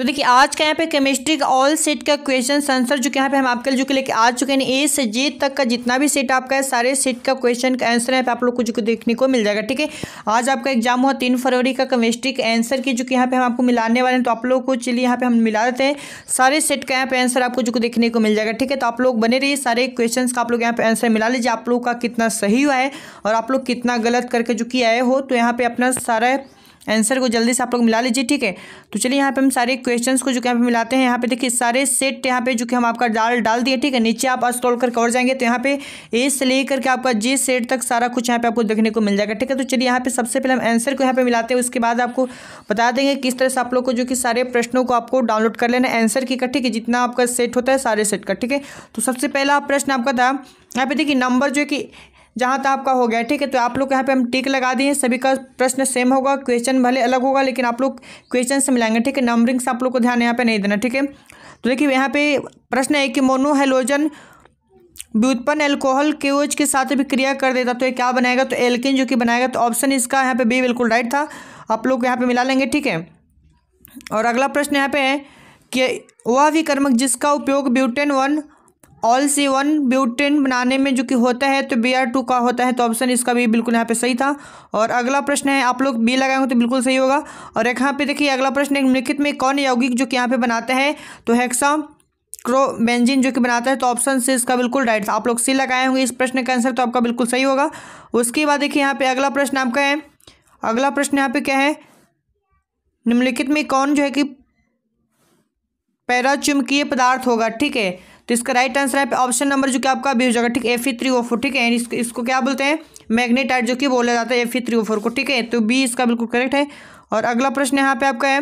तो देखिए आज का यहाँ पे केमिस्ट्री का ऑल सेट का क्वेश्चन आंसर जो कि यहाँ पे हम आपके जो कि लेके आ चुके हैं ए से जे तक का जितना भी सेट आपका है सारे सेट का क्वेश्चन का आंसर यहाँ पे आप लोग को जो कि देखने को मिल जाएगा ठीक है आज आपका एग्जाम हुआ तीन फरवरी का केमिस्ट्री का आंसर की जो कि यहाँ पे हम आपको मिलाने वाले हैं तो आप लोग को चलिए यहाँ पे हम मिला देते हैं सारे सेट का यहाँ पे आंसर आपको जो देखने को मिल जाएगा ठीक है तो आप लोग बने रहिए सारे क्वेश्चन का आप लोग यहाँ पे आंसर मिला लीजिए आप लोग का कितना सही हुआ है और आप लोग कितना गलत करके जो कि आए हो तो यहाँ पे अपना सारा आंसर को जल्दी से आप लोग मिला लीजिए ठीक है तो चलिए यहाँ पे हम सारे क्वेश्चन को जो कि यहाँ पे मिलाते हैं यहाँ पे देखिए सारे सेट यहाँ पे जो कि हम आपका डाल डाल दिए ठीक है नीचे आप स्क्रॉल करके और जाएंगे तो यहाँ पे ए से लेकर के आपका जे सेट तक सारा कुछ यहाँ पे आपको देखने को मिल जाएगा ठीक है तो चलिए यहाँ पे सबसे पहले हम आंसर को यहाँ पे मिलाते हैं उसके बाद आपको बता देंगे किस तरह से आप लोग को जो कि सारे प्रश्नों को आपको डाउनलोड कर लेना आंसर की का ठीक है जितना आपका सेट होता है सारे सेट का ठीक है तो सबसे पहला प्रश्न आपका था यहाँ पे देखिए नंबर जो है कि जहाँ तक आपका हो गया ठीक है तो आप लोग यहाँ पे हम टिक लगा दिए सभी का प्रश्न सेम होगा क्वेश्चन भले अलग होगा लेकिन आप लोग क्वेश्चन से मिलाएंगे ठीक है नंबरिंग से आप लोग को ध्यान यहाँ पे नहीं देना ठीक है तो देखिए यहाँ पे प्रश्न है कि मोनोहेलोजन व्युत्पन्न एल्कोहल ओज के साथ भी क्रिया कर देता तो ये क्या बनाएगा तो एल्किन जो कि बनाएगा तो ऑप्शन इसका यहाँ पे बी बिल्कुल राइट था आप लोग यहाँ पे मिला लेंगे ठीक है और अगला प्रश्न यहाँ पे है कि वह अभिकर्मक जिसका उपयोग ब्यूटेन वन ऑल सी वन ब्यूटेन बनाने में जो कि होता है तो बी आर टू का होता है तो ऑप्शन इसका भी बिल्कुल यहाँ पे सही था और अगला प्रश्न है आप लोग बी लगाएंगे तो बिल्कुल सही होगा और एक यहाँ पे देखिए अगला प्रश्न एक निम्नलिखित में कौन यौगिक जो कि यहाँ पे बनाता है तो हेक्सा क्रो बेंजिन जो कि बनाता है तो ऑप्शन सी इसका बिल्कुल राइट था आप लोग सी लगाए होंगे इस प्रश्न का आंसर तो आपका बिल्कुल सही होगा उसके बाद देखिए यहाँ पे अगला प्रश्न आपका है अगला प्रश्न यहाँ पे क्या है निम्नलिखित में कौन जो है कि चुमकीय पदार्थ होगा ठीक है तो इसका राइट आंसर है ऑप्शन नंबर जो कि आपका भी हो जाएगा ठीक है F E three O four ठीक है इसको, इसको क्या बोलते हैं मैग्नेटाइट जो कि बोला जाता है F E three O four को ठीक है तो बी इसका बिल्कुल करेक्ट है और अगला प्रश्न यहाँ पे आपका है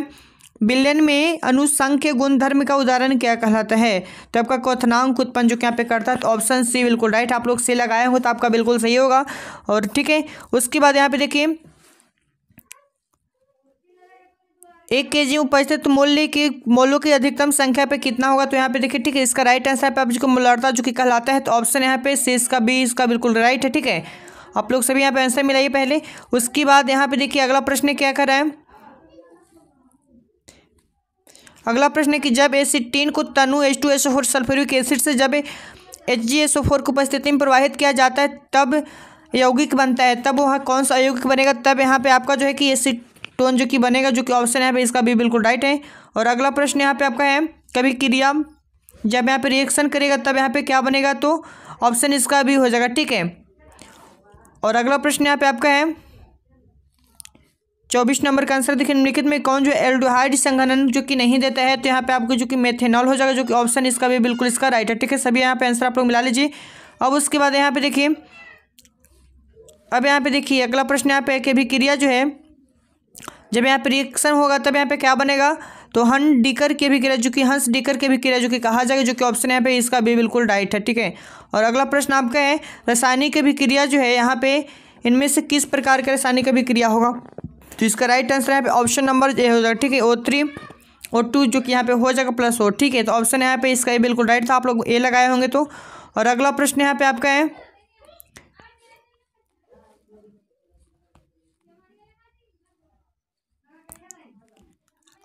बिलियन में अनुसंख्य गुणधर्म का उदाहरण क्या कहलाता है तो आपका क्वथनांक उत्पन्न जो यहाँ पे करता है तो ऑप्शन सी बिल्कुल राइट आप लोग से लगाए हो तो आपका बिल्कुल सही होगा और ठीक है उसके बाद यहाँ पे देखिए एक के जी उपस्थित मूल्य की मोलों की अधिकतम संख्या पे कितना होगा तो यहाँ पे देखिए ठीक है इसका राइट आंसर पे आप जिसको जो कि कहलाता है तो ऑप्शन यहाँ पे सी इसका बी इसका बिल्कुल राइट है ठीक है आप लोग सभी यहाँ पे आंसर मिलाइए पहले उसके बाद यहाँ पे देखिए अगला प्रश्न क्या कर रहा है अगला प्रश्न है कि जब एसिटीन को तनु H two S four sulphuric acid से जब H G S O four की उपस्थिति में प्रवाहित किया जाता है तब यौगिक बनता है तब वहाँ कौन सा अयौगिक बनेगा तब यहाँ पे आपका जो है कि एसिड टोन जो कि बनेगा जो कि ऑप्शन है इसका भी बिल्कुल राइट है और अगला प्रश्न यहाँ पे आपका है कभी क्रिया जब यहाँ पे रिएक्शन करेगा तब यहाँ पे क्या बनेगा तो ऑप्शन इसका भी हो जाएगा ठीक है और अगला प्रश्न यहाँ पे आपका है चौबीस नंबर का आंसर देखिए निम्नलिखित में कौन जो एल्डोहाइड संघनन जो कि नहीं देता है तो यहाँ पे आपको जो कि मेथेनॉल हो जाएगा जो कि ऑप्शन इसका भी बिल्कुल इसका राइट है ठीक है सभी यहाँ पे आंसर आप लोग मिला लीजिए अब उसके बाद यहाँ पे देखिए अब यहाँ पे देखिए अगला प्रश्न यहाँ पे कि अभिक्रिया जो है जब यहाँ पे रिएक्शन होगा तब यहाँ पे क्या बनेगा तो हन डिकर के भी क्रिया जो कि हंस डिकर के भी क्रिया जो कि कहा जाएगा जो कि ऑप्शन यहाँ पे इसका भी बिल्कुल राइट है ठीक है और अगला प्रश्न आपका है रासायनिक क्रिया जो है यहाँ पे इनमें से किस प्रकार के रासायनिक क्रिया होगा तो इसका राइट आंसर यहाँ पे ऑप्शन नंबर ए हो जाएगा ठीक है ओ थ्री ओ टू जो कि यहाँ पे हो जाएगा प्लस ओ ठीक है तो ऑप्शन यहाँ पे इसका ये बिल्कुल राइट था आप लोग ए लगाए होंगे तो और अगला प्रश्न यहाँ पे आपका है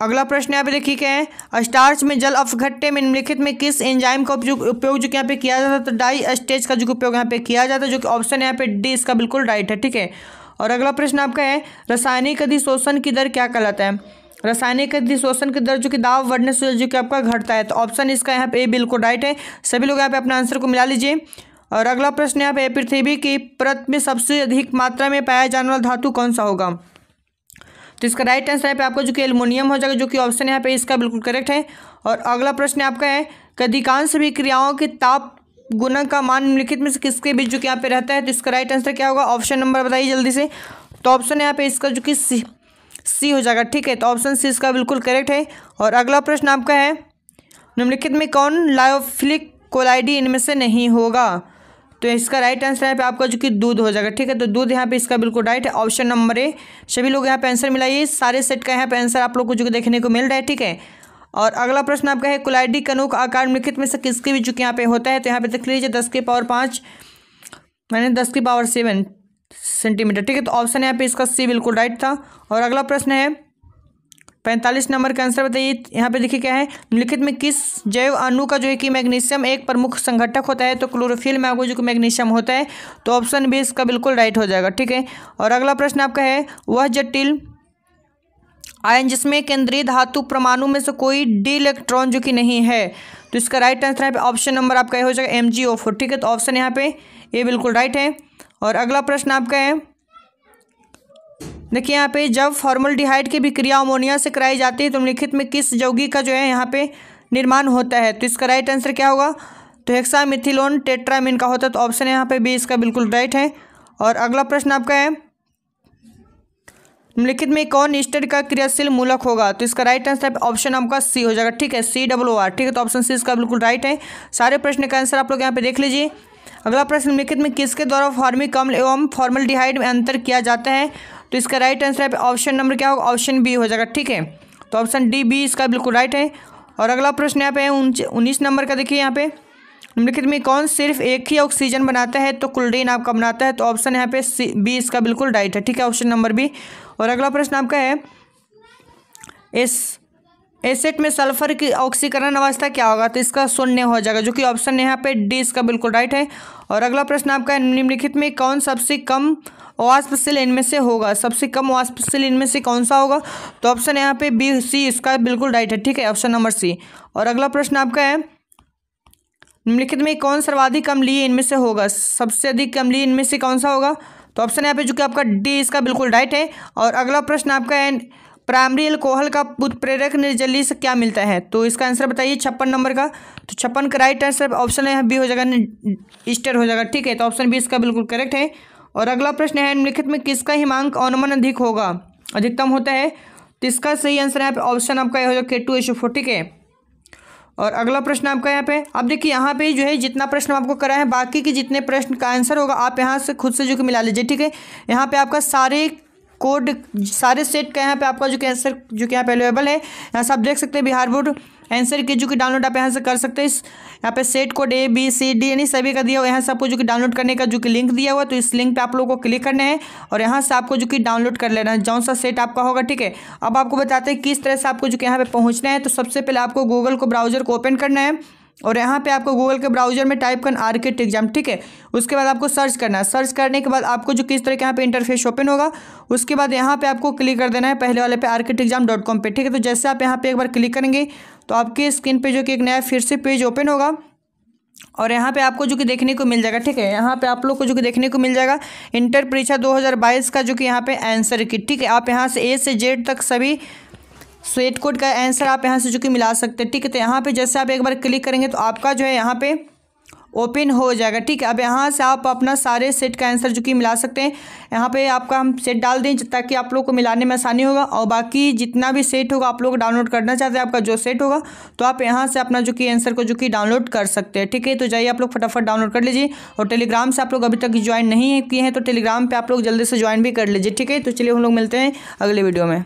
अगला प्रश्न यहाँ पे देखिए क्या है स्टार्च में जल अपघट्टे में निम्नलिखित में किस एंजाइम का उपयोग उपयोग जो कि यहाँ पे किया जाता है तो डाई स्टेज का जो उपयोग यहाँ पे किया जाता है जो कि ऑप्शन यहाँ पे डी इसका बिल्कुल राइट है ठीक है और अगला प्रश्न आपका है रासायनिक अधिशोषण की दर क्या कहलाता है रासायनिक अधिशोषण की दर जो कि दाव बढ़ने से जो कि आपका घटता है तो ऑप्शन इसका यहाँ पे ए बिल्कुल राइट है सभी लोग यहाँ पे अपना आंसर को मिला लीजिए और अगला प्रश्न यहाँ पे पृथ्वी की परत में सबसे अधिक मात्रा में पाया जाने वाला धातु कौन सा होगा तो इसका राइट आंसर यहाँ पे आपका जो कि एल्मोनियम हो जाएगा जो कि ऑप्शन यहाँ पे इसका बिल्कुल करेक्ट है और अगला प्रश्न आपका है कि अधिकांश भी क्रियाओं के ताप गुना का मान निम्नलिखित में से किसके बीच जो कि यहाँ पे रहता है तो इसका राइट आंसर क्या होगा ऑप्शन नंबर बताइए जल्दी से तो ऑप्शन यहाँ पे इसका जो कि सी सी हो जाएगा ठीक है तो ऑप्शन सी इसका बिल्कुल करेक्ट है और अगला प्रश्न आपका है निम्नलिखित में कौन लायोफिलिक कोलाइडी इनमें से नहीं होगा तो इसका राइट आंसर यहाँ पे आपका जो कि दूध हो जाएगा ठीक है तो दूध यहाँ पे इसका बिल्कुल राइट है ऑप्शन नंबर ए सभी लोग यहाँ पे आंसर मिलाइए सारे सेट का यहाँ पे आंसर आप लोग को जो कि देखने को मिल रहा है ठीक है और अगला प्रश्न आपका है कुलाइडी कनुक आकार निखित में से किसके भी जो कि यहाँ पे होता है तो यहाँ पे देख लीजिए दस के पावर पाँच मैंने दस की पावर सेवन सेंटीमीटर ठीक है तो ऑप्शन यहाँ पे इसका सी बिल्कुल राइट था और अगला प्रश्न है पैंतालीस नंबर का आंसर बताइए यहाँ पे देखिए क्या है निम्नलिखित में किस जैव अणु का जो है कि मैग्नीशियम एक प्रमुख संघटक होता है तो क्लोरोफिल में आपको जो कि मैग्नीशियम होता है तो ऑप्शन बी इसका बिल्कुल राइट हो जाएगा ठीक है और अगला प्रश्न आपका है वह जटिल आयन जिसमें केंद्रीय धातु परमाणु में से कोई डी इलेक्ट्रॉन जो कि नहीं है तो इसका राइट आंसर यहाँ पे ऑप्शन नंबर आपका हो जाएगा एम जी ओ फोर ठीक है तो ऑप्शन यहाँ पे ये बिल्कुल राइट है और अगला प्रश्न आपका है देखिए यहाँ पे जब फॉर्मल की भी क्रिया अमोनिया से कराई जाती है तो निम्नलिखित में किस यौगी का जो है यहाँ पे निर्माण होता है तो इसका राइट आंसर क्या होगा तो हेक्सा मिथिलोन टेट्रामिन का होता है तो ऑप्शन यहाँ पे बी इसका बिल्कुल राइट है और अगला प्रश्न आपका है निम्नलिखित में कौन ईस्टर का क्रियाशील मूलक होगा तो इसका राइट आंसर ऑप्शन आपका सी हो जाएगा ठीक है सी डब्लू आर ठीक है तो ऑप्शन सी इसका बिल्कुल राइट है सारे प्रश्न का आंसर आप लोग यहाँ पे देख लीजिए अगला प्रश्न निम्नलिखित में किसके द्वारा फॉर्मिक अम्ल एवं फॉर्मल डिहाइड में अंतर किया जाता है तो इसका राइट आंसर है ऑप्शन नंबर क्या होगा ऑप्शन बी हो जाएगा ठीक है तो ऑप्शन डी बी इसका बिल्कुल राइट है और अगला प्रश्न यहाँ पे है उन्नीस नंबर का देखिए यहाँ पे निम्नलिखित में कौन सिर्फ एक ही ऑक्सीजन बनाता है तो कुलडीन आपका बनाता है तो ऑप्शन यहाँ पे सी बी इसका बिल्कुल राइट है ठीक है ऑप्शन नंबर बी और अगला प्रश्न आपका है एस एसेट में सल्फर की ऑक्सीकरण अवस्था क्या होगा तो इसका शून्य हो जाएगा जो कि ऑप्शन यहाँ पे डी इसका बिल्कुल राइट है और अगला प्रश्न आपका निम्नलिखित में कौन सबसे कम वाष्पशील इनमें से होगा सबसे कम वाष्पशील इनमें से कौन सा होगा तो ऑप्शन यहाँ पे बी सी इसका बिल्कुल राइट है ठीक है ऑप्शन नंबर सी और अगला प्रश्न आपका है निम्नलिखित में कौन सर्वाधिक अम्लीय इनमें से होगा सबसे अधिक अम्लीय इनमें से कौन सा होगा तो ऑप्शन यहाँ पे जो कि आपका डी इसका बिल्कुल राइट है और अगला प्रश्न आपका है प्राइमरी एल्कोहल का उत्प्रेरक निर्जली से क्या मिलता है तो इसका आंसर बताइए छप्पन नंबर का तो छप्पन का राइट आंसर ऑप्शन है बी हो जाएगा ईस्टर हो जाएगा ठीक है तो ऑप्शन बी इसका बिल्कुल करेक्ट है और अगला प्रश्न है निम्नलिखित में किसका हिमांक अनुमान अधिक होगा अधिकतम होता है तो इसका सही आंसर है ऑप्शन आपका यह हो जाएगा के टू एच फोर ठीक है और अगला प्रश्न आपका यहाँ पे अब देखिए यहाँ पे जो है जितना प्रश्न आपको करा है बाकी के जितने प्रश्न का आंसर होगा आप यहाँ से खुद से जो कि मिला लीजिए ठीक है यहाँ पे आपका सारे कोड सारे सेट का यहाँ पे आपका जो कि आंसर जो कि यहाँ पे अवेलेबल है यहाँ से आप देख सकते हैं बिहार बोर्ड आंसर की जो कि डाउनलोड आप यहाँ से कर सकते हैं इस यहाँ पे set code A B C D यानी सभी का दिया हुआ यहाँ से आपको जो कि डाउनलोड करने का जो कि लिंक दिया हुआ तो इस लिंक पे आप लोगों को क्लिक करना है और यहाँ से आपको जो कि डाउनलोड कर लेना है जौन सा सेट आपका होगा ठीक है अब आपको बताते हैं किस तरह से आपको जो कि यहाँ पर पहुँचना है तो सबसे पहले आपको गूगल को ब्राउजर को ओपन करना है और यहाँ पे आपको गूगल के ब्राउजर में टाइप करना आर्किट एग्जाम ठीक है उसके बाद आपको सर्च करना है सर्च करने के बाद आपको जो किस तरह के यहाँ पे इंटरफेस ओपन होगा उसके बाद यहाँ पे आपको क्लिक कर देना है पहले वाले पे आर्किट एग्जाम डॉट कॉम पर ठीक है तो जैसे आप यहाँ पे एक बार क्लिक करेंगे तो आपके स्क्रीन पर जो कि एक नया फिर से पेज ओपन होगा और यहाँ पे आपको जो कि देखने को मिल जाएगा ठीक है यहाँ पे आप लोग को जो कि देखने को मिल जाएगा इंटर परीक्षा 2022 का जो कि यहाँ पे आंसर की ठीक है आप यहाँ से ए से जेड तक सभी स्वेट कोड का आंसर आप यहाँ से जो कि मिला सकते हैं ठीक है तो यहाँ पे जैसे आप एक बार क्लिक करेंगे तो आपका जो है यहाँ पे ओपन हो जाएगा ठीक है अब यहाँ से आप अपना सारे सेट का आंसर जो कि मिला सकते हैं यहाँ पे आपका हम सेट डाल दें ताकि आप लोग को मिलाने में आसानी होगा और बाकी जितना भी सेट होगा आप लोग डाउनलोड करना चाहते हैं आपका जो सेट होगा तो आप यहाँ से अपना जो कि आंसर को जो कि डाउनलोड कर सकते हैं ठीक है तो जाइए आप लोग फटाफट डाउनलोड कर लीजिए और टेलीग्राम से आप लोग अभी तक ज्वाइन नहीं किए हैं तो टेलीग्राम पर आप लोग जल्दी से ज्वाइन भी कर लीजिए ठीक है तो चलिए हम लोग मिलते हैं अगले वीडियो में